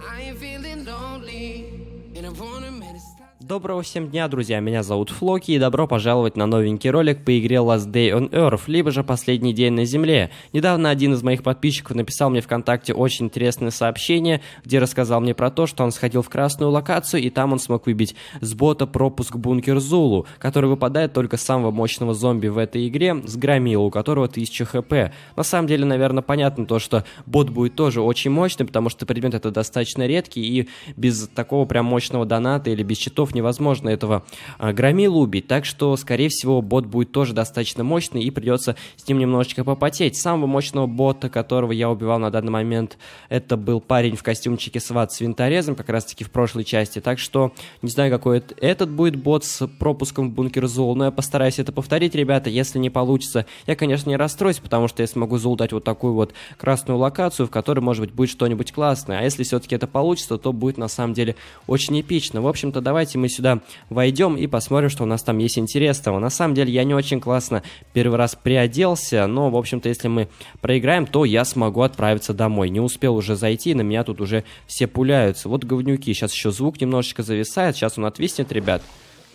I ain't feeling lonely, and I wanna medicine. Доброго всем дня, друзья, меня зовут Флоки, и добро пожаловать на новенький ролик по игре Last Day on Earth, либо же Последний день на Земле. Недавно один из моих подписчиков написал мне ВКонтакте очень интересное сообщение, где рассказал мне про то, что он сходил в красную локацию, и там он смог выбить с бота пропуск бункер Зулу, который выпадает только самого мощного зомби в этой игре, с Громила, у которого 1000 хп. На самом деле, наверное, понятно то, что бот будет тоже очень мощным, потому что предмет это достаточно редкий, и без такого прям мощного доната или без читов часов невозможно этого а, громилу убить, так что, скорее всего, бот будет тоже достаточно мощный и придется с ним немножечко попотеть. Самого мощного бота, которого я убивал на данный момент, это был парень в костюмчике сват с винторезом, как раз-таки в прошлой части, так что не знаю, какой этот будет бот с пропуском в бункер Зул, но я постараюсь это повторить, ребята, если не получится, я, конечно, не расстроюсь, потому что я смогу Зул дать вот такую вот красную локацию, в которой, может быть, будет что-нибудь классное, а если все-таки это получится, то будет на самом деле очень эпично. В общем-то, давайте мы сюда войдем и посмотрим, что у нас там есть интересного. На самом деле я не очень классно первый раз приоделся, но, в общем-то, если мы проиграем, то я смогу отправиться домой. Не успел уже зайти, на меня тут уже все пуляются. Вот говнюки, сейчас еще звук немножечко зависает, сейчас он отвиснет, ребят.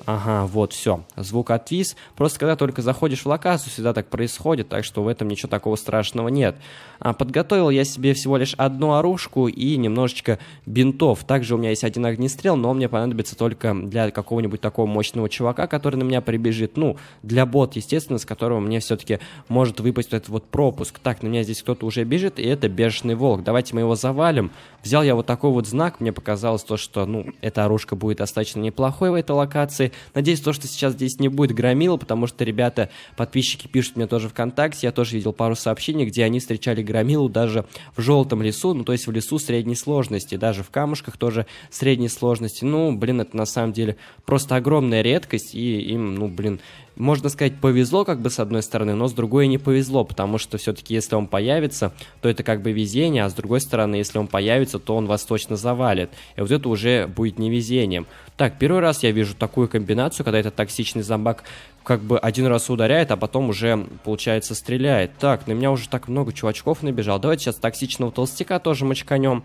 Ага, вот, все. Звук отвис. Просто когда только заходишь в локацию, всегда так происходит, так что в этом ничего такого страшного нет. А подготовил я себе всего лишь одну оружку и немножечко бинтов. Также у меня есть один огнестрел, но мне понадобится только для какого-нибудь такого мощного чувака, который на меня прибежит. Ну, для бот, естественно, с которого мне все-таки может выпасть вот этот вот пропуск. Так, на меня здесь кто-то уже бежит, и это бешеный волк. Давайте мы его завалим. Взял я вот такой вот знак, мне показалось то, что, ну, эта оружка будет достаточно неплохой в этой локации. Надеюсь, то, что сейчас здесь не будет громила, потому что ребята, подписчики пишут мне тоже ВКонтакте, я тоже видел пару сообщений, где они встречали громилу даже в желтом лесу, ну то есть в лесу средней сложности, даже в камушках тоже средней сложности. Ну, блин, это на самом деле просто огромная редкость, и им, ну, блин, можно сказать, повезло, как бы, с одной стороны, но с другой не повезло, потому что все-таки, если он появится, то это как бы везение, а с другой стороны, если он появится, то он вас точно завалит. И вот это уже будет не везением. Так, первый раз я вижу такую комбинацию, когда этот токсичный зомбак как бы один раз ударяет, а потом уже, получается, стреляет. Так, на меня уже так много чувачков набежал. Давайте сейчас токсичного толстяка тоже мочканем.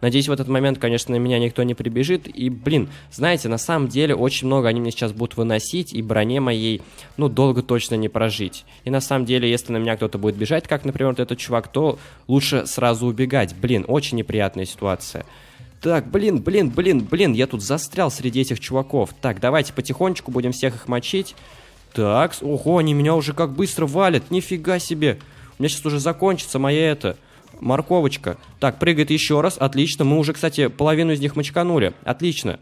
Надеюсь, в этот момент, конечно, на меня никто не прибежит. И, блин, знаете, на самом деле очень много они мне сейчас будут выносить, и броне моей, ну, долго точно не прожить. И на самом деле, если на меня кто-то будет бежать, как, например, вот этот чувак, то лучше сразу убегать. Блин, очень неприятная ситуация. Так, блин, блин, блин, блин, я тут застрял среди этих чуваков. Так, давайте потихонечку будем всех их мочить. Так, ого, они меня уже как быстро валят, нифига себе. У меня сейчас уже закончится моя это Морковочка. Так, прыгает еще раз. Отлично. Мы уже, кстати, половину из них мочканули. Отлично.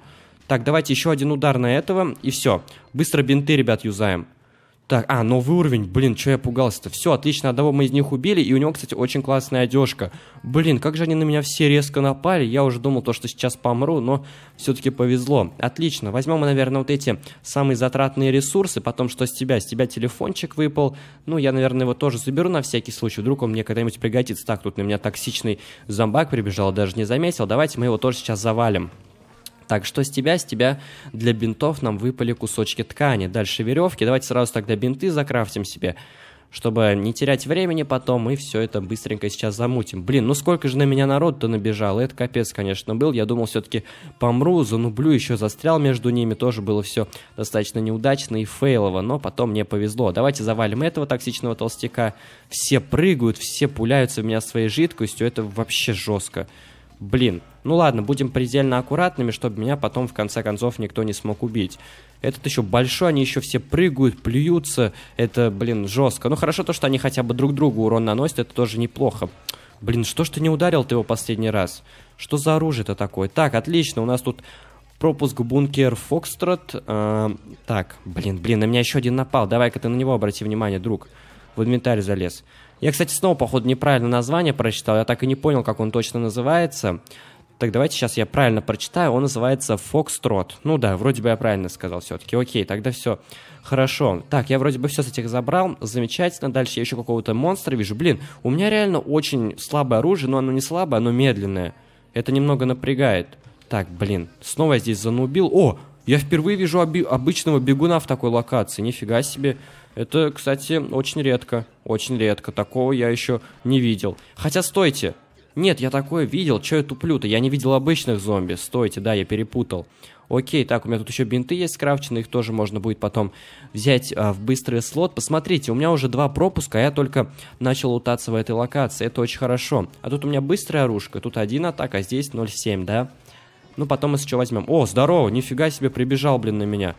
Так, давайте еще один удар на этого, и все. Быстро бинты, ребят, юзаем. Так, а, новый уровень, блин, что я пугался-то? Все, отлично, одного мы из них убили, и у него, кстати, очень классная одежка. Блин, как же они на меня все резко напали, я уже думал то, что сейчас помру, но все-таки повезло. Отлично, возьмем мы, наверное, вот эти самые затратные ресурсы, потом что с тебя? С тебя телефончик выпал, ну, я, наверное, его тоже заберу на всякий случай, вдруг он мне когда-нибудь пригодится. Так, тут на меня токсичный зомбак прибежал, даже не заметил, давайте мы его тоже сейчас завалим. Так, что с тебя? С тебя для бинтов нам выпали кусочки ткани. Дальше веревки. Давайте сразу тогда бинты закрафтим себе, чтобы не терять времени потом. Мы все это быстренько сейчас замутим. Блин, ну сколько же на меня народ-то набежал. Это капец, конечно, был. Я думал, все-таки помру, занублю, еще застрял между ними. Тоже было все достаточно неудачно и фейлово, но потом мне повезло. Давайте завалим этого токсичного толстяка. Все прыгают, все пуляются в меня своей жидкостью. Это вообще жестко блин, ну ладно, будем предельно аккуратными, чтобы меня потом в конце концов никто не смог убить. Этот еще большой, они еще все прыгают, плюются, это, блин, жестко. Ну хорошо то, что они хотя бы друг другу урон наносят, это тоже неплохо. Блин, что ж ты не ударил ты его последний раз? Что за оружие-то такое? Так, отлично, у нас тут пропуск бункер Фокстрот. Э, так, блин, блин, на меня еще один напал. Давай-ка ты на него обрати внимание, друг. В инвентарь залез. Я, кстати, снова, походу, неправильно название прочитал. Я так и не понял, как он точно называется. Так, давайте сейчас я правильно прочитаю. Он называется Фокстрот. Ну да, вроде бы я правильно сказал все-таки. Окей, тогда все. Хорошо. Так, я вроде бы все с этих забрал. Замечательно. Дальше я еще какого-то монстра вижу. Блин, у меня реально очень слабое оружие, но оно не слабое, оно медленное. Это немного напрягает. Так, блин, снова я здесь занубил. О, я впервые вижу оби- обычного бегуна в такой локации. Нифига себе. Это, кстати, очень редко. Очень редко. Такого я еще не видел. Хотя, стойте. Нет, я такое видел. Че я туплю-то? Я не видел обычных зомби. Стойте, да, я перепутал. Окей, так, у меня тут еще бинты есть скрафчены, их тоже можно будет потом взять а, в быстрый слот. Посмотрите, у меня уже два пропуска, а я только начал лутаться в этой локации, это очень хорошо. А тут у меня быстрая оружка, тут один атака, а здесь 0,7, да? Ну, потом мы чего возьмем. О, здорово, нифига себе, прибежал, блин, на меня.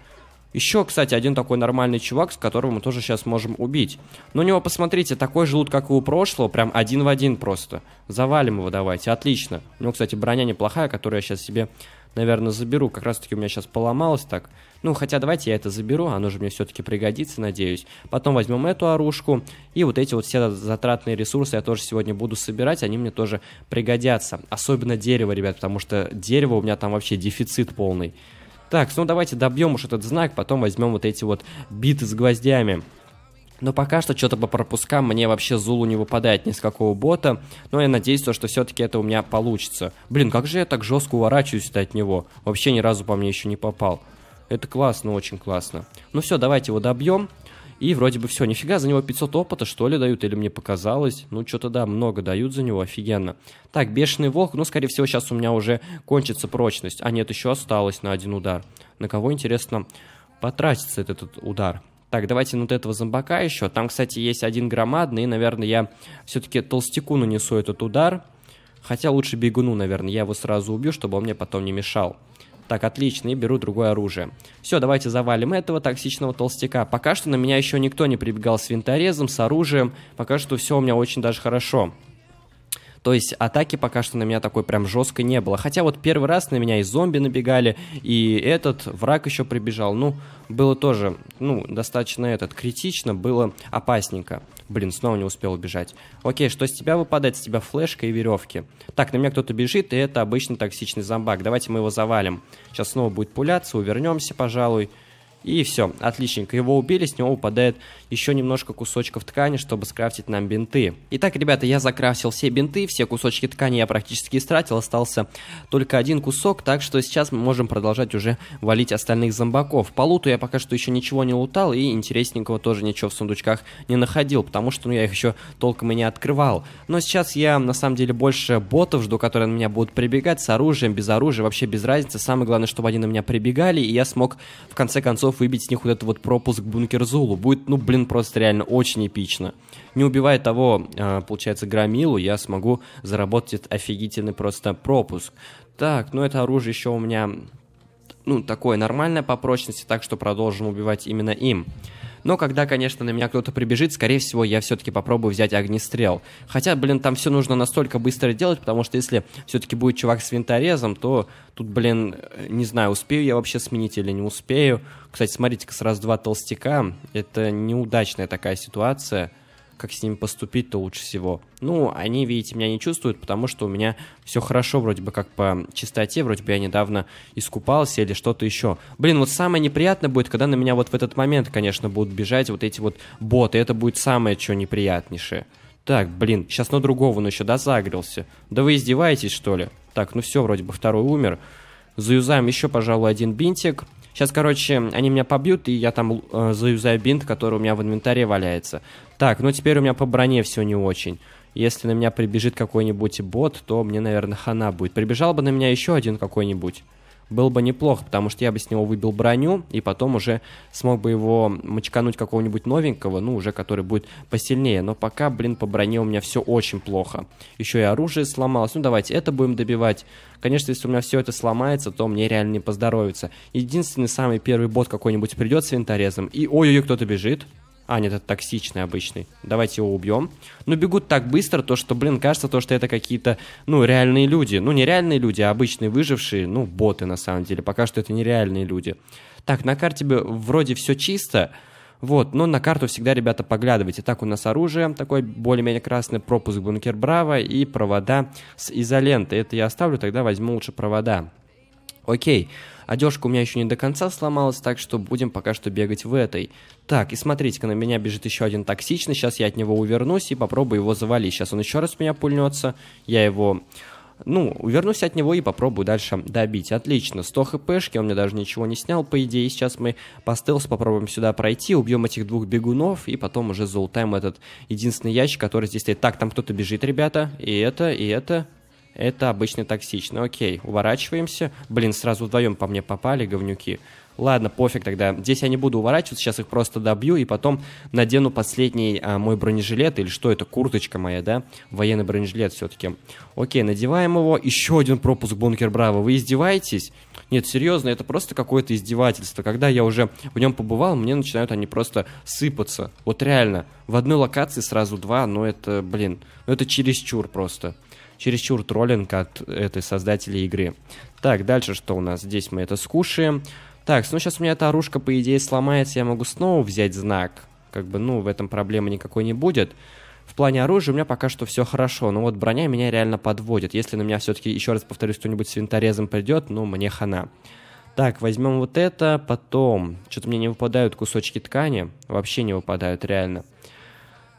Еще, кстати, один такой нормальный чувак, с которого мы тоже сейчас можем убить. Но ну, у него, посмотрите, такой же как и у прошлого, прям один в один просто. Завалим его давайте, отлично. У него, кстати, броня неплохая, которую я сейчас себе, наверное, заберу. Как раз-таки у меня сейчас поломалась так. Ну, хотя давайте я это заберу, оно же мне все-таки пригодится, надеюсь. Потом возьмем эту оружку, и вот эти вот все затратные ресурсы я тоже сегодня буду собирать, они мне тоже пригодятся. Особенно дерево, ребят, потому что дерево у меня там вообще дефицит полный. Так, ну давайте добьем уж этот знак, потом возьмем вот эти вот биты с гвоздями. Но пока что что-то по пропускам мне вообще Зулу не выпадает ни с какого бота. Но я надеюсь, что все-таки это у меня получится. Блин, как же я так жестко уворачиваюсь от него? Вообще ни разу по мне еще не попал. Это классно, очень классно. Ну все, давайте его добьем. И вроде бы все, нифига, за него 500 опыта, что ли, дают, или мне показалось. Ну, что-то, да, много дают за него, офигенно. Так, бешеный волк, ну, скорее всего, сейчас у меня уже кончится прочность. А нет, еще осталось на один удар. На кого, интересно, потратится этот, этот удар? Так, давайте вот этого зомбака еще. Там, кстати, есть один громадный, и, наверное, я все-таки толстяку нанесу этот удар. Хотя лучше бегуну, наверное, я его сразу убью, чтобы он мне потом не мешал. Так, отлично, и беру другое оружие. Все, давайте завалим этого токсичного толстяка. Пока что на меня еще никто не прибегал с винторезом, с оружием. Пока что все у меня очень даже хорошо. То есть атаки пока что на меня такой прям жесткой не было. Хотя вот первый раз на меня и зомби набегали, и этот враг еще прибежал. Ну, было тоже, ну, достаточно этот, критично, было опасненько. Блин, снова не успел убежать. Окей, что с тебя выпадает? С тебя флешка и веревки. Так, на меня кто-то бежит, и это обычный токсичный зомбак. Давайте мы его завалим. Сейчас снова будет пуляться, увернемся, пожалуй. И все, отличненько. Его убили, с него упадает еще немножко кусочков ткани, чтобы скрафтить нам бинты. Итак, ребята, я закрасил все бинты, все кусочки ткани я практически истратил, остался только один кусок, так что сейчас мы можем продолжать уже валить остальных зомбаков. По луту я пока что еще ничего не лутал, и интересненького тоже ничего в сундучках не находил, потому что ну, я их еще толком и не открывал. Но сейчас я на самом деле больше ботов жду, которые на меня будут прибегать с оружием, без оружия, вообще без разницы. Самое главное, чтобы они на меня прибегали, и я смог в конце концов выбить с них вот этот вот пропуск бункер Зулу. Будет, ну, блин, просто реально очень эпично. Не убивая того, а, получается, Громилу, я смогу заработать этот офигительный просто пропуск. Так, ну это оружие еще у меня, ну, такое нормальное по прочности, так что продолжим убивать именно им. Но когда, конечно, на меня кто-то прибежит, скорее всего, я все-таки попробую взять огнестрел. Хотя, блин, там все нужно настолько быстро делать, потому что если все-таки будет чувак с винторезом, то тут, блин, э, не знаю, успею я вообще сменить или не успею. Кстати, смотрите-ка, сразу два толстяка. Это неудачная такая ситуация как с ним поступить, то лучше всего. Ну, они, видите, меня не чувствуют, потому что у меня все хорошо вроде бы как по чистоте, вроде бы я недавно искупался или что-то еще. Блин, вот самое неприятное будет, когда на меня вот в этот момент, конечно, будут бежать вот эти вот боты, это будет самое что неприятнейшее. Так, блин, сейчас на другого, но ну, еще, да, загрелся. Да вы издеваетесь, что ли? Так, ну все, вроде бы второй умер. Заюзаем еще, пожалуй, один бинтик. Сейчас, короче, они меня побьют, и я там э, заюзаю бинт, который у меня в инвентаре валяется. Так, ну теперь у меня по броне все не очень. Если на меня прибежит какой-нибудь бот, то мне, наверное, хана будет. Прибежал бы на меня еще один какой-нибудь. Было бы неплохо, потому что я бы с него выбил броню, и потом уже смог бы его мочкануть какого-нибудь новенького, ну, уже который будет посильнее. Но пока, блин, по броне у меня все очень плохо. Еще и оружие сломалось. Ну, давайте это будем добивать. Конечно, если у меня все это сломается, то мне реально не поздоровится. Единственный самый первый бот какой-нибудь придет с винторезом, и ой-ой-ой, кто-то бежит. А, нет, это токсичный обычный. Давайте его убьем. Но ну, бегут так быстро, то что, блин, кажется, то, что это какие-то, ну, реальные люди. Ну, не реальные люди, а обычные выжившие, ну, боты на самом деле. Пока что это нереальные люди. Так, на карте вроде все чисто, вот, но на карту всегда, ребята, поглядывайте. Так у нас оружие, такой более-менее красный пропуск бункер Браво и провода с изолентой. Это я оставлю, тогда возьму лучше провода. Окей, одежка у меня еще не до конца сломалась, так что будем пока что бегать в этой. Так, и смотрите-ка, на меня бежит еще один токсичный, сейчас я от него увернусь и попробую его завалить. Сейчас он еще раз меня пульнется, я его... Ну, увернусь от него и попробую дальше добить. Отлично, 100 хпшки, он мне даже ничего не снял, по идее. Сейчас мы по попробуем сюда пройти, убьем этих двух бегунов, и потом уже заутаем этот единственный ящик, который здесь стоит. Так, там кто-то бежит, ребята, и это, и это, это обычно токсично. Окей, уворачиваемся. Блин, сразу вдвоем по мне попали, говнюки. Ладно, пофиг тогда. Здесь я не буду уворачиваться, сейчас их просто добью и потом надену последний а, мой бронежилет, или что это, курточка моя, да? Военный бронежилет все-таки. Окей, надеваем его. Еще один пропуск Бункер Браво. Вы издеваетесь? Нет, серьезно, это просто какое-то издевательство. Когда я уже в нем побывал, мне начинают они просто сыпаться. Вот реально, в одной локации сразу два, но это, блин, ну это чересчур просто чересчур троллинг от этой создателей игры. Так, дальше что у нас? Здесь мы это скушаем. Так, ну сейчас у меня эта оружка, по идее, сломается, я могу снова взять знак. Как бы, ну, в этом проблемы никакой не будет. В плане оружия у меня пока что все хорошо, но вот броня меня реально подводит. Если на меня все-таки, еще раз повторюсь, кто-нибудь с винторезом придет, ну, мне хана. Так, возьмем вот это, потом... Что-то мне не выпадают кусочки ткани, вообще не выпадают, реально.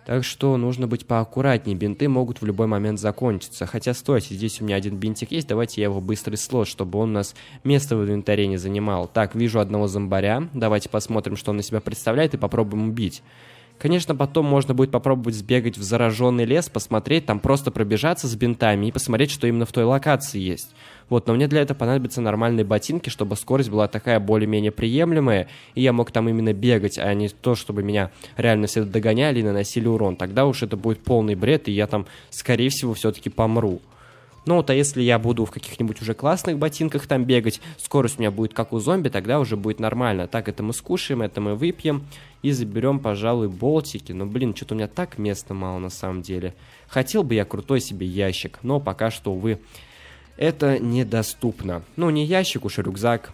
Так что нужно быть поаккуратнее, бинты могут в любой момент закончиться. Хотя, стойте, здесь у меня один бинтик есть, давайте я его быстро слот, чтобы он у нас место в инвентаре не занимал. Так, вижу одного зомбаря, давайте посмотрим, что он из себя представляет и попробуем убить. Конечно, потом можно будет попробовать сбегать в зараженный лес, посмотреть, там просто пробежаться с бинтами и посмотреть, что именно в той локации есть. Вот, но мне для этого понадобятся нормальные ботинки, чтобы скорость была такая более-менее приемлемая, и я мог там именно бегать, а не то, чтобы меня реально все догоняли и наносили урон. Тогда уж это будет полный бред, и я там, скорее всего, все-таки помру. Ну вот, а если я буду в каких-нибудь уже классных ботинках там бегать, скорость у меня будет как у зомби, тогда уже будет нормально. Так, это мы скушаем, это мы выпьем и заберем, пожалуй, болтики. Но, блин, что-то у меня так места мало на самом деле. Хотел бы я крутой себе ящик, но пока что, увы, это недоступно. Ну, не ящик уж, а рюкзак.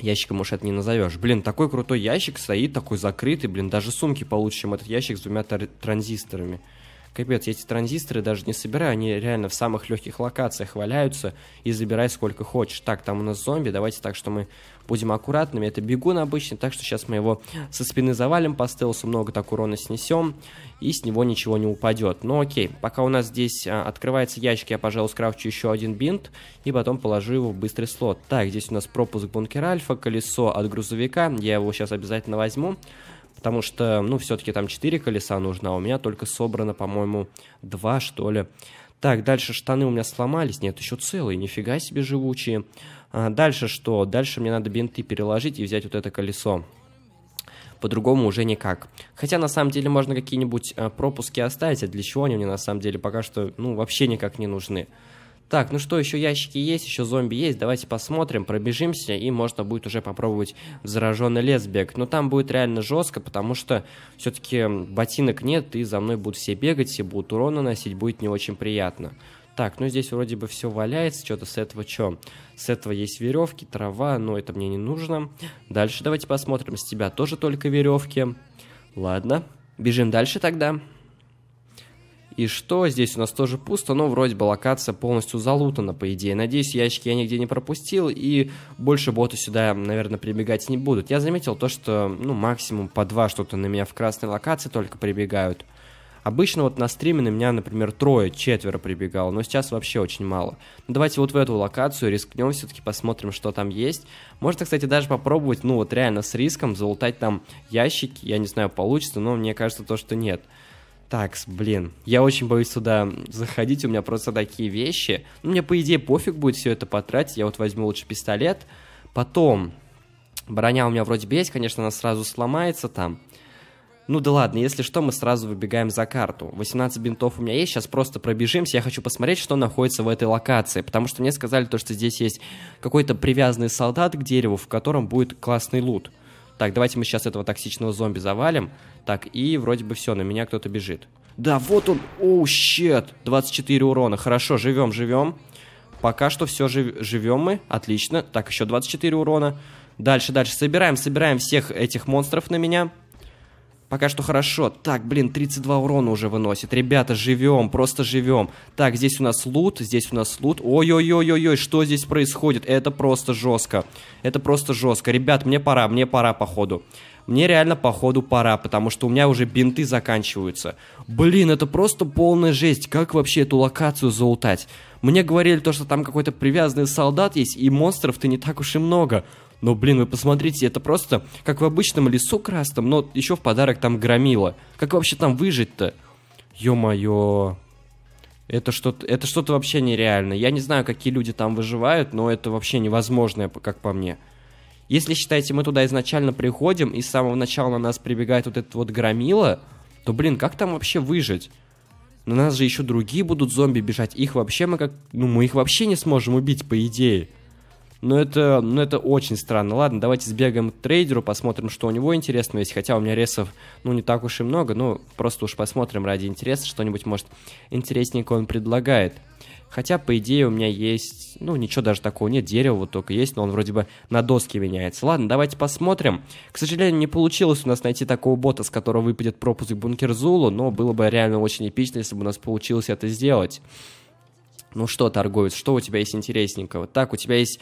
Ящиком уж это не назовешь. Блин, такой крутой ящик стоит, такой закрытый, блин, даже сумки получше, чем этот ящик с двумя транзисторами. Капец, эти транзисторы даже не собираю, они реально в самых легких локациях валяются, и забирай сколько хочешь. Так, там у нас зомби, давайте так, что мы будем аккуратными. Это бегун обычно, так что сейчас мы его со спины завалим по стелсу, много так урона снесем, и с него ничего не упадет. Но ну, окей, пока у нас здесь а, открывается ящик, я, пожалуй, скрафчу еще один бинт, и потом положу его в быстрый слот. Так, здесь у нас пропуск бункера Альфа, колесо от грузовика, я его сейчас обязательно возьму потому что, ну, все-таки там 4 колеса нужно, а у меня только собрано, по-моему, 2, что ли. Так, дальше штаны у меня сломались. Нет, еще целые, нифига себе живучие. А дальше что? Дальше мне надо бинты переложить и взять вот это колесо. По-другому уже никак. Хотя, на самом деле, можно какие-нибудь а, пропуски оставить, а для чего они мне, на самом деле, пока что, ну, вообще никак не нужны. Так, ну что, еще ящики есть, еще зомби есть. Давайте посмотрим, пробежимся, и можно будет уже попробовать зараженный лес Но там будет реально жестко, потому что все-таки ботинок нет, и за мной будут все бегать, все будут урон наносить, будет не очень приятно. Так, ну здесь вроде бы все валяется, что-то с этого что? С этого есть веревки, трава, но это мне не нужно. Дальше давайте посмотрим, с тебя тоже только веревки. Ладно, бежим дальше тогда. И что? Здесь у нас тоже пусто, но вроде бы локация полностью залутана, по идее. Надеюсь, ящики я нигде не пропустил, и больше боты сюда, наверное, прибегать не будут. Я заметил то, что, ну, максимум по два что-то на меня в красной локации только прибегают. Обычно вот на стриме на меня, например, трое, четверо прибегало, но сейчас вообще очень мало. Но ну, давайте вот в эту локацию рискнем, все-таки посмотрим, что там есть. Можно, кстати, даже попробовать, ну вот реально с риском залутать там ящики. Я не знаю, получится, но мне кажется то, что нет. Так, блин, я очень боюсь сюда заходить, у меня просто такие вещи. Ну, мне, по идее, пофиг будет все это потратить, я вот возьму лучше пистолет. Потом, броня у меня вроде бы есть, конечно, она сразу сломается там. Ну да ладно, если что, мы сразу выбегаем за карту. 18 бинтов у меня есть, сейчас просто пробежимся. Я хочу посмотреть, что находится в этой локации. Потому что мне сказали то, что здесь есть какой-то привязанный солдат к дереву, в котором будет классный лут так, давайте мы сейчас этого токсичного зомби завалим, так, и вроде бы все, на меня кто-то бежит. Да, вот он, О, oh, щет, 24 урона, хорошо, живем, живем. Пока что все жив... живем мы, отлично, так, еще 24 урона. Дальше, дальше, собираем, собираем всех этих монстров на меня. Пока что хорошо. Так, блин, 32 урона уже выносит. Ребята, живем, просто живем. Так, здесь у нас лут, здесь у нас лут. Ой-ой-ой-ой-ой, что здесь происходит? Это просто жестко. Это просто жестко. Ребят, мне пора, мне пора, походу. Мне реально, походу, пора, потому что у меня уже бинты заканчиваются. Блин, это просто полная жесть. Как вообще эту локацию заутать? Мне говорили то, что там какой-то привязанный солдат есть, и монстров-то не так уж и много. Но, ну, блин, вы посмотрите, это просто как в обычном лесу красном, но еще в подарок там громила. Как вообще там выжить-то? Ё-моё. Это что-то, это что-то вообще нереально. Я не знаю, какие люди там выживают, но это вообще невозможно, как по мне. Если, считаете, мы туда изначально приходим, и с самого начала на нас прибегает вот этот вот громила, то, блин, как там вообще выжить? На нас же еще другие будут зомби бежать. Их вообще мы как... Ну, мы их вообще не сможем убить, по идее. Но это, ну это очень странно. Ладно, давайте сбегаем к трейдеру, посмотрим, что у него интересного есть. Хотя у меня ресов, ну, не так уж и много. но просто уж посмотрим ради интереса, что-нибудь, может, интересненькое он предлагает. Хотя, по идее, у меня есть... Ну, ничего даже такого нет. Дерево вот только есть, но он вроде бы на доске меняется. Ладно, давайте посмотрим. К сожалению, не получилось у нас найти такого бота, с которого выпадет пропуск бункер Зулу, но было бы реально очень эпично, если бы у нас получилось это сделать. Ну что, торговец, что у тебя есть интересненького? Так, у тебя есть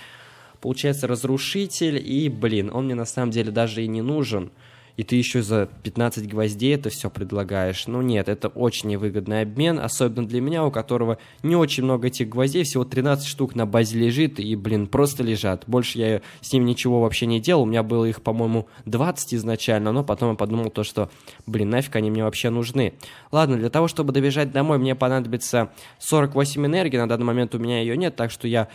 получается, разрушитель, и, блин, он мне на самом деле даже и не нужен. И ты еще за 15 гвоздей это все предлагаешь. Ну нет, это очень невыгодный обмен, особенно для меня, у которого не очень много этих гвоздей, всего 13 штук на базе лежит, и, блин, просто лежат. Больше я с ним ничего вообще не делал, у меня было их, по-моему, 20 изначально, но потом я подумал то, что, блин, нафиг они мне вообще нужны. Ладно, для того, чтобы добежать домой, мне понадобится 48 энергии, на данный момент у меня ее нет, так что я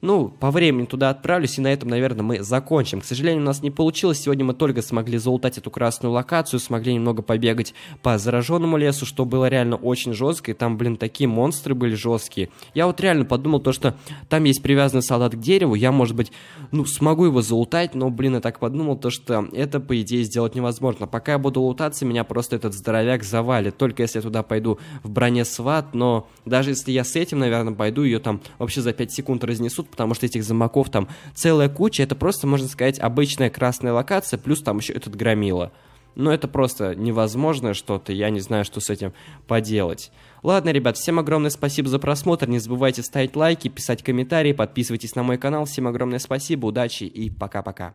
ну, по времени туда отправлюсь, и на этом, наверное, мы закончим. К сожалению, у нас не получилось. Сегодня мы только смогли заутать эту красную локацию, смогли немного побегать по зараженному лесу, что было реально очень жестко, и там, блин, такие монстры были жесткие. Я вот реально подумал то, что там есть привязанный солдат к дереву, я, может быть, ну, смогу его заутать, но, блин, я так подумал то, что это, по идее, сделать невозможно. Пока я буду лутаться, меня просто этот здоровяк завалит, только если я туда пойду в броне сват, но даже если я с этим, наверное, пойду, ее там вообще за 5 секунд разнесут, потому что этих замоков там целая куча. Это просто, можно сказать, обычная красная локация, плюс там еще этот громила. Но это просто невозможное что-то, я не знаю, что с этим поделать. Ладно, ребят, всем огромное спасибо за просмотр, не забывайте ставить лайки, писать комментарии, подписывайтесь на мой канал. Всем огромное спасибо, удачи и пока-пока.